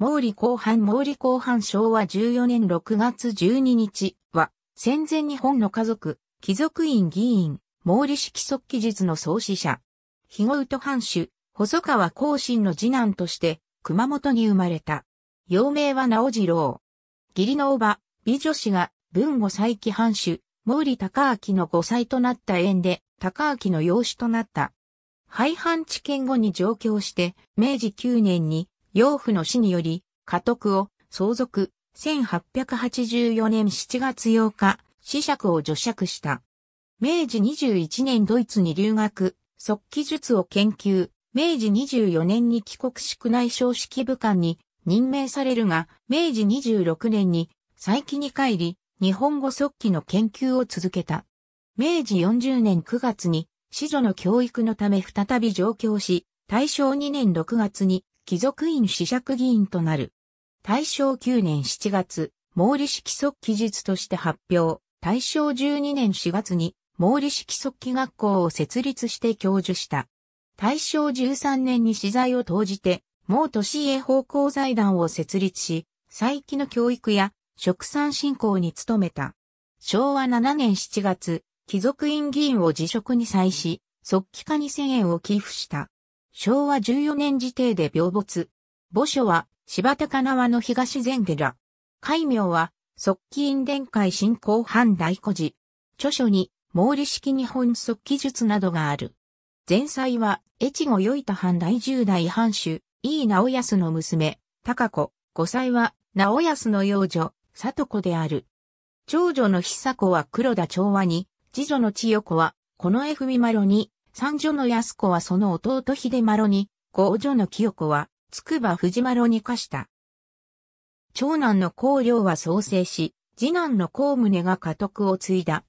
毛利後半毛利後半昭和14年6月12日は、戦前日本の家族、貴族院議員、毛利式則記述の創始者。肥後宇藩主、細川光信の次男として、熊本に生まれた。幼名は直次郎。義理の叔母、美女氏が、文後再起藩主、毛利高明の5歳となった縁で、高明の養子となった。廃藩置県後に上京して、明治9年に養父の死により、家督を相続、1884年7月8日、死者を除爵した。明治21年ドイツに留学、即帰術を研究、明治24年に帰国し内省指揮部官に任命されるが、明治26年に再起に帰り、日本語即帰の研究を続けた。明治40年9月に、子女の教育のため再び上京し、大正2年6月に貴族院子爵議員となる。大正9年7月、毛利式即記述として発表。大正12年4月に毛利式即記学校を設立して教授した。大正13年に資材を投じて、毛都市営方向財団を設立し、再起の教育や職産振興に努めた。昭和7年7月、貴族院議員を辞職に際し、即帰化2000円を寄付した。昭和14年時点で病没。墓所は柴田金輪の東善寺。戒名は、側近殿会新興藩大古寺。著書に、毛利式日本即記術などがある。前妻は、越後良田藩第十代藩主、井伊直康の娘、高子。五歳は、直康の養女、里子である。長女の久子は黒田長和に、次女の千代子は、この江文丸に、三女の安子はその弟秀丸に、五女の清子は、筑波藤丸に課した。長男の公領は創生し、次男の公宗が家督を継いだ。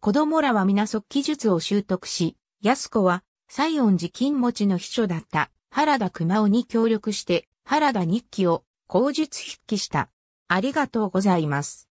子供らは皆即記術を習得し、安子は、西恩寺金持ちの秘書だった原田熊尾に協力して、原田日記を口述筆記した。ありがとうございます。